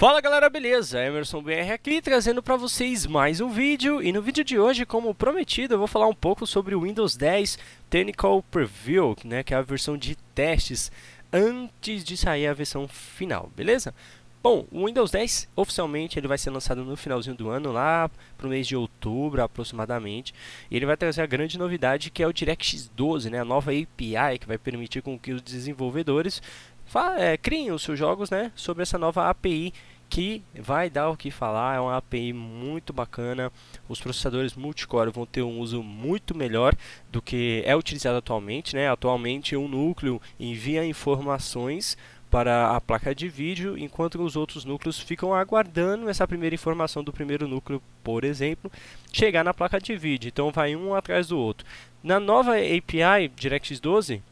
Fala galera, beleza? Emerson BR aqui trazendo para vocês mais um vídeo e no vídeo de hoje, como prometido, eu vou falar um pouco sobre o Windows 10 Technical Preview, né, que é a versão de testes antes de sair a versão final, beleza? Bom, o Windows 10 oficialmente ele vai ser lançado no finalzinho do ano, lá para o mês de outubro aproximadamente. E ele vai trazer a grande novidade que é o DirectX 12, né? a nova API que vai permitir com que os desenvolvedores é, criem os seus jogos né, sobre essa nova API que vai dar o que falar, é uma API muito bacana. Os processadores multicore vão ter um uso muito melhor do que é utilizado atualmente, né? Atualmente um núcleo envia informações para a placa de vídeo, enquanto os outros núcleos ficam aguardando essa primeira informação do primeiro núcleo, por exemplo, chegar na placa de vídeo. Então vai um atrás do outro. Na nova API DirectX 12,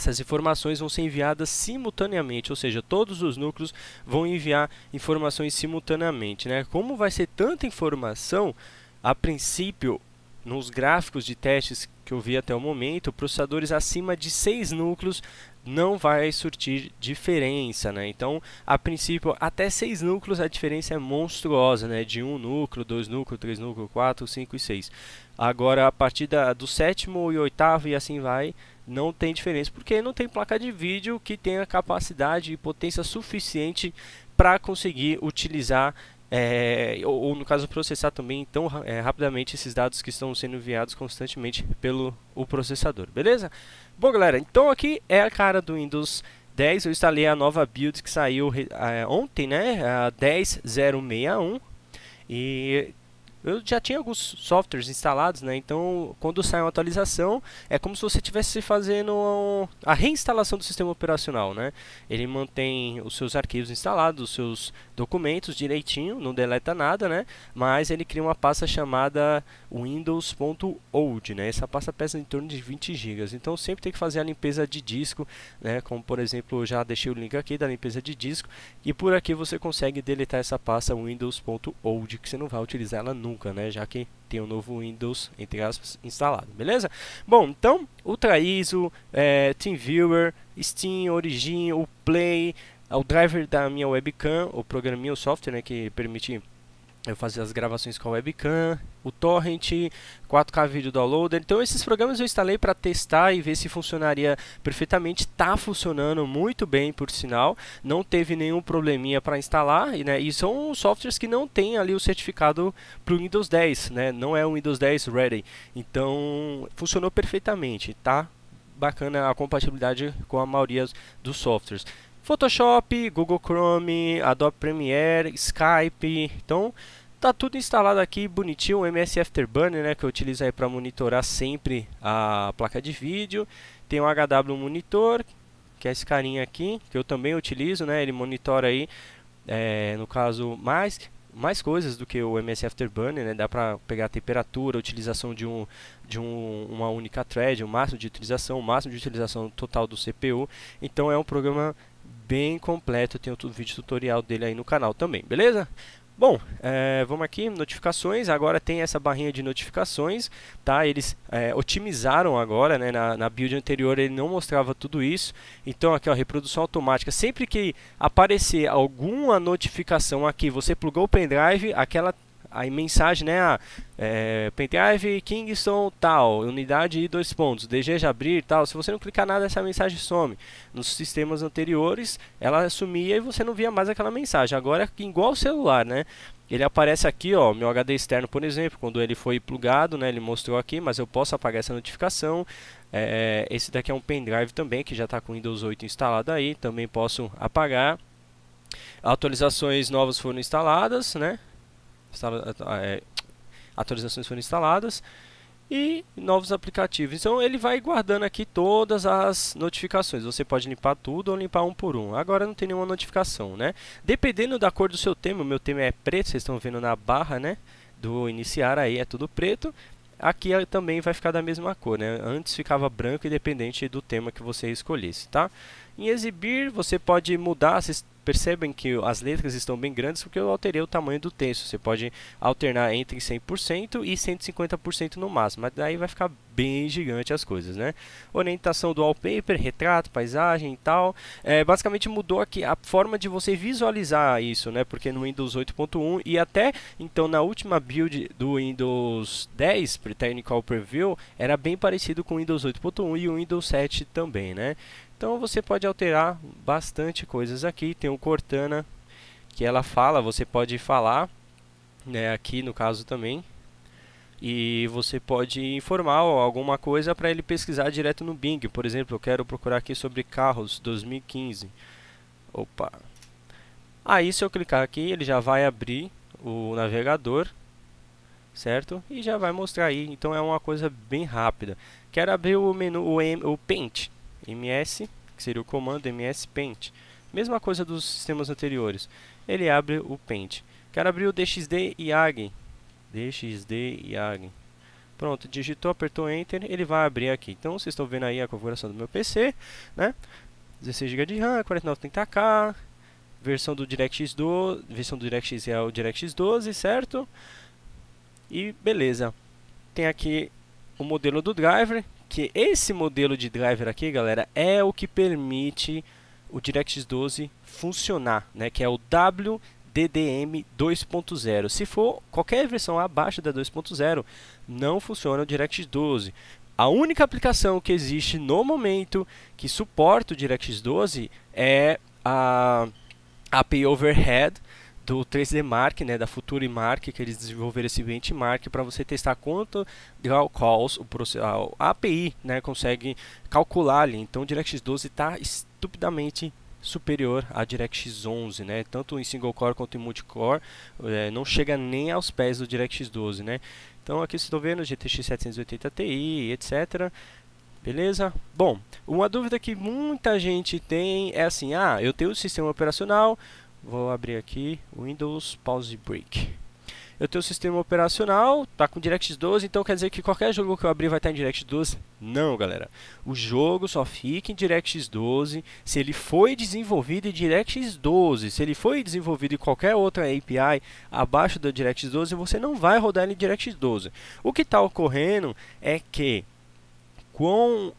essas informações vão ser enviadas simultaneamente, ou seja, todos os núcleos vão enviar informações simultaneamente. Né? Como vai ser tanta informação, a princípio, nos gráficos de testes que eu vi até o momento, processadores acima de 6 núcleos não vai surtir diferença, né? Então, a princípio, até 6 núcleos a diferença é monstruosa, né? De 1 um núcleo, 2 núcleos, 3 núcleos, 4, 5 e 6. Agora, a partir da, do sétimo e oitavo e assim vai, não tem diferença, porque não tem placa de vídeo que tenha capacidade e potência suficiente para conseguir utilizar é, ou, ou, no caso processar também tão é, rapidamente esses dados que estão sendo enviados constantemente pelo o processador, beleza? Bom galera, então aqui é a cara do Windows 10, eu instalei a nova build que saiu é, ontem, né, a 10061 e eu já tinha alguns softwares instalados, né? Então, quando sai uma atualização, é como se você estivesse fazendo um, a reinstalação do sistema operacional, né? Ele mantém os seus arquivos instalados, os seus documentos direitinho, não deleta nada, né? Mas ele cria uma pasta chamada windows.old, né? Essa pasta pesa em torno de 20 GB. Então, sempre tem que fazer a limpeza de disco, né? Como por exemplo, já deixei o link aqui da limpeza de disco e por aqui você consegue deletar essa pasta windows.old que você não vai utilizar ela nunca nunca, né? Já que tem um novo Windows, entre aspas, instalado, beleza? Bom, então, Ultra ISO, é, eh, TeamViewer, Steam, Origin, o Play, o driver da minha webcam, o programinha, o software, né, que permite eu fazer as gravações com a webcam, o Torrent, 4K Video Downloader. Então esses programas eu instalei para testar e ver se funcionaria perfeitamente. Está funcionando muito bem, por sinal. Não teve nenhum probleminha para instalar. E, né, e são softwares que não têm ali o certificado para o Windows 10, né? Não é o Windows 10 Ready. Então funcionou perfeitamente, tá? Bacana a compatibilidade com a maioria dos softwares. Photoshop, Google Chrome, Adobe Premiere, Skype. Então, Tá tudo instalado aqui bonitinho, o MS Afterburner, né, que eu utilizo aí para monitorar sempre a placa de vídeo. Tem um HW Monitor, que é esse carinha aqui, que eu também utilizo, né, ele monitora aí, é, no caso, mais mais coisas do que o MS Afterburner, né? Dá para pegar a temperatura, a utilização de, um, de um, uma única thread, o máximo de utilização, o máximo de utilização total do CPU. Então é um programa bem completo, tem o vídeo tutorial dele aí no canal também, beleza? Bom, é, vamos aqui, notificações, agora tem essa barrinha de notificações, tá? Eles é, otimizaram agora, né? Na, na, build anterior ele não mostrava tudo isso, então aqui ó, reprodução automática, sempre que aparecer alguma notificação aqui, você plugou o pendrive, aquela a mensagem, né? Ah, é, Penteive Kingston tal, unidade e dois pontos, deseja abrir tal. Se você não clicar nada, essa mensagem some. Nos sistemas anteriores, ela sumia e você não via mais aquela mensagem. Agora, igual o celular, né? Ele aparece aqui, ó, meu HD externo, por exemplo, quando ele foi plugado, né, ele mostrou aqui, mas eu posso apagar essa notificação. É, é esse daqui é um pendrive também, que já está com Windows 8 instalado aí, também posso apagar. Atualizações novas foram instaladas, né? É, atualizações foram instaladas e novos aplicativos. Então ele vai guardando aqui todas as notificações. Você pode limpar tudo ou limpar um por um. Agora não tem nenhuma notificação, né? Dependendo da cor do seu tema, o meu tema é preto, vocês estão vendo na barra, né? Do iniciar aí é tudo preto. Aqui eh, também vai ficar da mesma cor, né? Antes ficava branco, independente do tema que você escolhesse, tá? Em exibir, você pode mudar, vocês Percebem que as letras estão bem grandes porque eu alterei o tamanho do texto. Você pode alternar entre 100% e 150% no máximo, mas daí vai ficar bem gigante as coisas, né? Orientação do wallpaper, retrato, paisagem e tal. É, basicamente mudou aqui a forma de você visualizar isso, né? Porque no Windows 8.1 e até então na última build do Windows 10, Technical Preview, era bem parecido com o Windows 8.1 e o Windows 7 também, né? Então você pode alterar bastante coisas aqui. Tem o Cortana, que ela fala, você pode falar, né, aqui no caso também. E você pode informar alguma coisa para ele pesquisar direto no Bing. Por exemplo, eu quero procurar aqui sobre carros 2015. Opa. Aí se eu clicar aqui, ele já vai abrir o navegador certo? E já vai mostrar aí, então é uma coisa bem rápida. Quero abrir o menu, o, M, o Paint ms, que seria o comando ms paint. Mesma coisa dos sistemas anteriores. Ele abre o paint. Quero abrir o dxd yagi. dxd yagi. Pronto, digitou, apertou enter, ele vai abrir aqui. Então vocês estão vendo aí a configuração do meu PC, né? 16 GB de RAM, 4930K, versão do DirectX 12, versão do DirectX é o DirectX 12, certo? E beleza. Tem aqui o modelo do driver, que esse modelo de driver aqui, galera, é o que permite o DirectX 12 funcionar, né? Que é o WDDM 2.0. Se for qualquer versão abaixo da 2.0, não funciona o DirectX 12. A única aplicação que existe no momento que suporta o DirectX 12 é a API Overhead, do 3D Mark, né, da Future Mark, que eles desenvolveram esse benchmark para você testar quanto de calls o a API, né, consegue calcular ali. Então, o DirectX 12 está estupidamente superior a DirectX 11, né? Tanto em single core quanto em multicore, é, não chega nem aos pés do DirectX 12, né? Então aqui vocês estão vendo GTX 780 Ti, etc. Beleza? Bom, uma dúvida que muita gente tem é assim: ah, eu tenho o um sistema operacional, Vou abrir aqui Windows Pause Break. Eu tenho o sistema operacional, tá com DirectX 12, então quer dizer que qualquer jogo que eu abrir vai estar em DirectX 12? Não, galera. O jogo só fica em DirectX 12 se ele foi desenvolvido em DirectX 12. Se ele foi desenvolvido em qualquer outra API abaixo da DirectX 12, você não vai rodar ele em DirectX 12. O que está ocorrendo é que com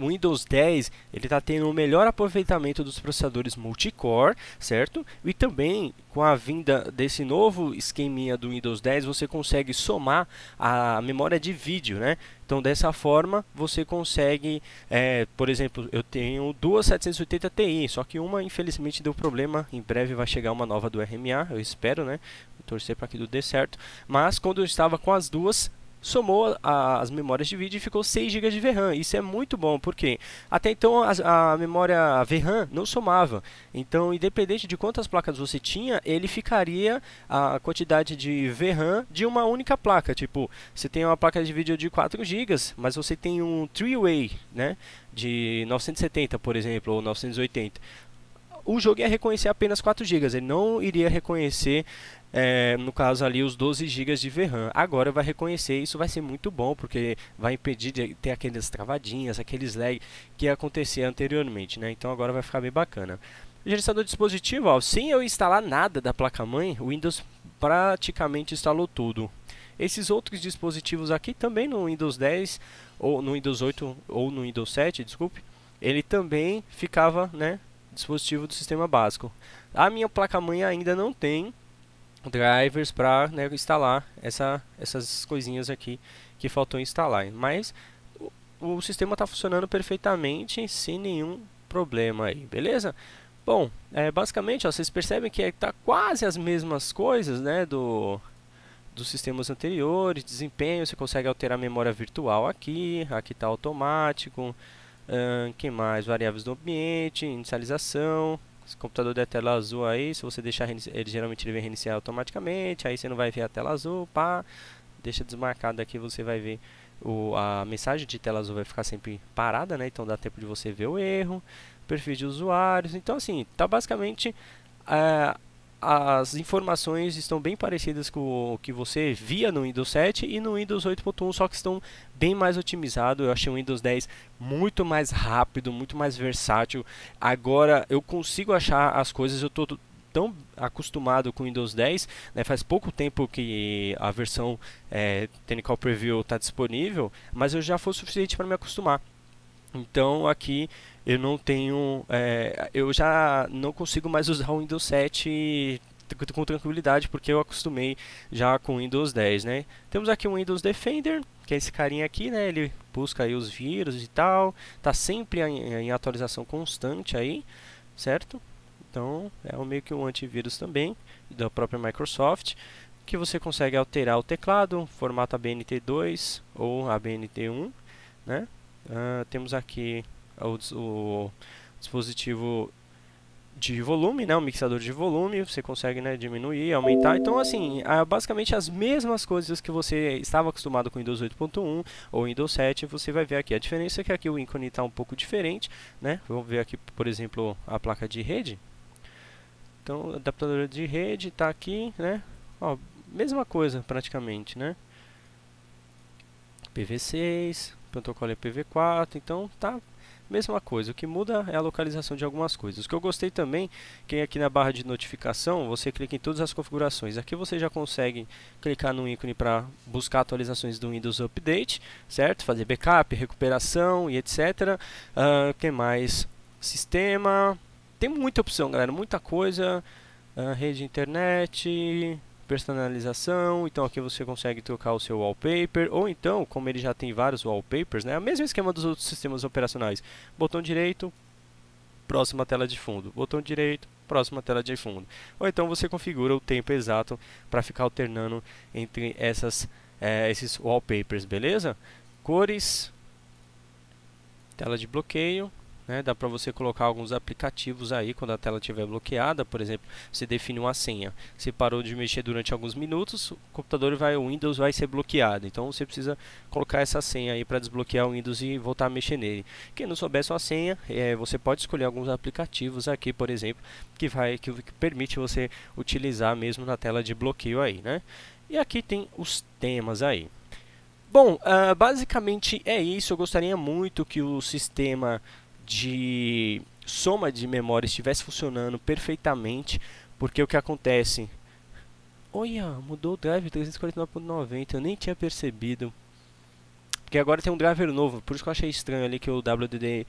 o Windows 10 ele está tendo o um melhor aproveitamento dos processadores multicore, certo? E também com a vinda desse novo esqueminha do Windows 10 você consegue somar a memória de vídeo, né? Então dessa forma você consegue, é, por exemplo, eu tenho duas 780 Ti, só que uma infelizmente deu problema, em breve vai chegar uma nova do RMA, eu espero, né? Vou torcer para que tudo dê certo. Mas quando eu estava com as duas somou a, as memórias de vídeo e ficou 6 GB de VRAM. Isso é muito bom, porque até então a, a memória VRAM não somava. Então, independente de quantas placas você tinha, ele ficaria a quantidade de VRAM de uma única placa. Tipo, você tem uma placa de vídeo de 4 GB, mas você tem um 3 way né? de 970, por exemplo, ou 980 o jogo ia reconhecer apenas 4 GB, ele não iria reconhecer, é, no caso ali, os 12 GB de VRAM. Agora vai reconhecer, isso vai ser muito bom, porque vai impedir de ter aquelas travadinhas, aqueles lag que acontecia anteriormente, né? Então agora vai ficar bem bacana. Gerenciador de dispositivo, ó, sem eu instalar nada da placa-mãe, o Windows praticamente instalou tudo. Esses outros dispositivos aqui também no Windows 10 ou no Windows 8 ou no Windows 7, desculpe, ele também ficava, né, dispositivo do sistema básico. A minha placa-mãe ainda não tem drivers para né, instalar essa, essas coisinhas aqui que faltou instalar, mas o, o sistema está funcionando perfeitamente sem nenhum problema aí, beleza? Bom, é, basicamente ó, vocês percebem que está é, quase as mesmas coisas né, do, dos sistemas anteriores, desempenho, você consegue alterar a memória virtual aqui, aqui está automático, Uh, que mais? Variáveis do ambiente, inicialização. o computador der tela azul aí, se você deixar ele geralmente ele vem reiniciar automaticamente, aí você não vai ver a tela azul, pá. Deixa desmarcado aqui, você vai ver o, a mensagem de tela azul vai ficar sempre parada, né? Então dá tempo de você ver o erro, perfil de usuários. Então assim, tá basicamente uh, as informações estão bem parecidas com o que você via no Windows 7 e no Windows 8.1, só que estão bem mais otimizado. Eu achei o Windows 10 muito mais rápido, muito mais versátil. Agora eu consigo achar as coisas, eu estou tão acostumado com o Windows 10, né, faz pouco tempo que a versão é, Technical Preview está disponível, mas eu já foi o suficiente para me acostumar. Então aqui eu não tenho. É, eu já não consigo mais usar o Windows 7 com tranquilidade, porque eu acostumei já com o Windows 10, né? Temos aqui o Windows Defender, que é esse carinha aqui, né? Ele busca aí os vírus e tal, tá sempre em, atualização constante aí, certo? Então, é meio que um antivírus também, da própria Microsoft, que você consegue alterar o teclado, formato ABNT2 ou ABNT1, né? Uh, temos aqui o, o dispositivo de volume, né, um mixador de volume, você consegue né, diminuir, aumentar. Então, assim, é basicamente as mesmas coisas que você estava acostumado com o Windows 8.1 ou Windows 7, você vai ver aqui. A diferença é que aqui o ícone está um pouco diferente, né? Vamos ver aqui, por exemplo, a placa de rede. Então, adaptador de rede está aqui, né? Ó, mesma coisa praticamente, né? PV6, protocolo é PV4, então tá mesma coisa. O que muda é a localização de algumas coisas. O que eu gostei também, quem é aqui na barra de notificação, você clica em todas as configurações. Aqui você já consegue clicar no ícone para buscar atualizações do Windows Update, certo? Fazer backup, recuperação e etc. Tem uh, ah, que mais? Sistema. Tem muita opção, galera. Muita coisa. Uh, rede internet, personalização, então aqui você consegue trocar o seu wallpaper, ou então, como ele já tem vários wallpapers, né, é o mesmo esquema dos outros sistemas operacionais, botão direito, próxima tela de fundo, botão direito, próxima tela de fundo, ou então você configura o tempo exato para ficar alternando entre essas, é, esses wallpapers, beleza? Cores, tela de bloqueio, né? Dá para você colocar alguns aplicativos aí quando a tela estiver bloqueada, por exemplo, você define uma senha. Se parou de mexer durante alguns minutos, o computador vai, o Windows vai ser bloqueado. Então você precisa colocar essa senha aí para desbloquear o Windows e voltar a mexer nele. Quem não souber sua senha, é, você pode escolher alguns aplicativos aqui, por exemplo, que vai que, que permite você utilizar mesmo na tela de bloqueio aí, né? E aqui tem os temas aí. Bom, uh, basicamente é isso. Eu gostaria muito que o sistema de soma de memória estivesse funcionando perfeitamente, porque o que acontece? Olha, mudou o driver 349.90, eu nem tinha percebido. Porque agora tem um driver novo, por isso que eu achei estranho ali que o WDM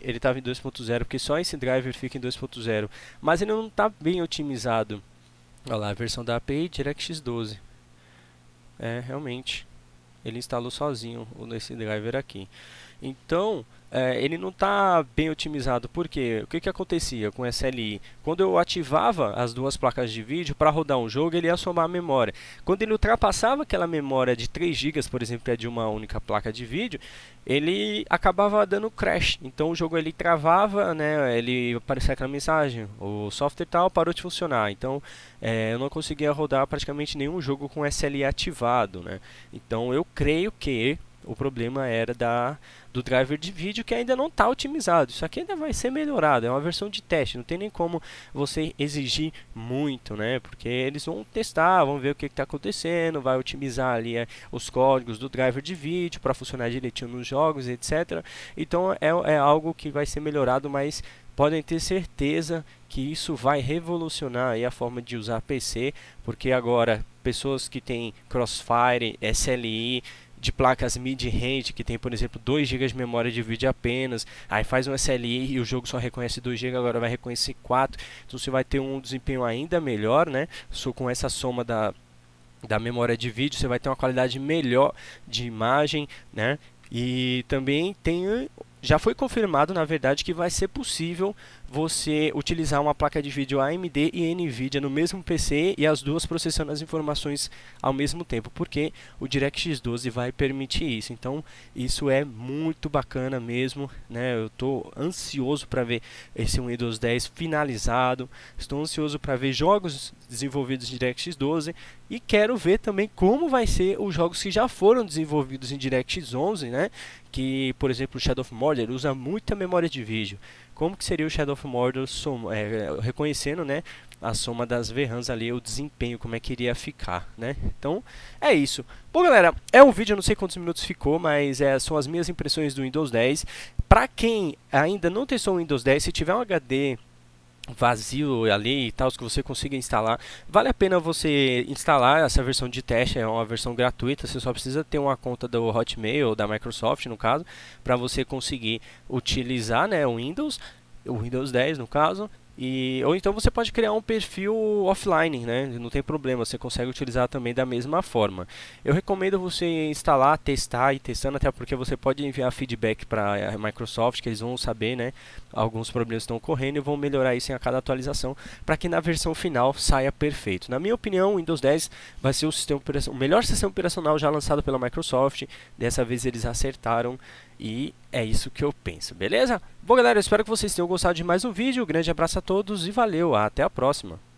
ele estava em 2.0, porque só esse driver fica em 2.0. Mas ele não está bem otimizado. Olha lá, a versão da API DirectX 12. É, realmente, ele instalou sozinho esse driver aqui. Então, é, ele não está bem otimizado. Por quê? O que, que acontecia com o SLI? Quando eu ativava as duas placas de vídeo para rodar um jogo, ele ia somar a memória. Quando ele ultrapassava aquela memória de 3 GB, por exemplo, que é de uma única placa de vídeo, ele acabava dando crash. Então o jogo ele travava, né? Ele aparecia aquela mensagem, o software tal parou de funcionar. Então é, eu não conseguia rodar praticamente nenhum jogo com SLI ativado, né? Então eu creio que o problema era da, do driver de vídeo que ainda não está otimizado. Isso aqui ainda vai ser melhorado. É uma versão de teste. Não tem nem como você exigir muito, né? Porque eles vão testar, vão ver o que está acontecendo, vai otimizar ali é, os códigos do driver de vídeo para funcionar direitinho nos jogos, etc. Então é, é algo que vai ser melhorado, mas podem ter certeza que isso vai revolucionar a forma de usar PC, porque agora pessoas que têm Crossfire, SLI, de placas mid-range, que tem, por exemplo, 2 GB de memória de vídeo apenas, aí faz um SLI e o jogo só reconhece 2 GB, agora vai reconhecer 4, então você vai ter um desempenho ainda melhor, né? Só com essa soma da da memória de vídeo, você vai ter uma qualidade melhor de imagem, né? E também tem já foi confirmado, na verdade, que vai ser possível você utilizar uma placa de vídeo AMD e NVIDIA no mesmo PC e as duas processando as informações ao mesmo tempo, porque o DirectX 12 vai permitir isso. Então, isso é muito bacana mesmo, né? Eu estou ansioso para ver esse Windows 10 finalizado, estou ansioso para ver jogos desenvolvidos em DirectX 12 e quero ver também como vai ser os jogos que já foram desenvolvidos em DirectX 11, né? Que, por exemplo, Shadow of Mordor usa muita memória de vídeo como que seria o Shadow of Mordor soma, é, reconhecendo, né, a soma das verrans ali, o desempenho, como é que iria ficar, né? Então, é isso. Bom, galera, é um vídeo, eu não sei quantos minutos ficou, mas é, são as minhas impressões do Windows 10. Para quem ainda não testou o Windows 10, se tiver um HD vazio ali e tal, que você consiga instalar. Vale a pena você instalar essa versão de teste, é uma versão gratuita, você só precisa ter uma conta do Hotmail ou da Microsoft, no caso, para você conseguir utilizar né, o Windows, o Windows 10 no caso, e, ou então você pode criar um perfil offline, né? não tem problema, você consegue utilizar também da mesma forma. Eu recomendo você instalar, testar e testando, até porque você pode enviar feedback para a eh, Microsoft, que eles vão saber né, alguns problemas estão ocorrendo e vão melhorar isso a cada atualização, para que na versão final saia perfeito. Na minha opinião, o Windows 10 vai ser o, sistema o melhor sistema operacional já lançado pela Microsoft, dessa vez eles acertaram e é isso que eu penso, beleza? Bom, galera, eu espero que vocês tenham gostado de mais um vídeo. Um grande abraço a todos e valeu, até a próxima!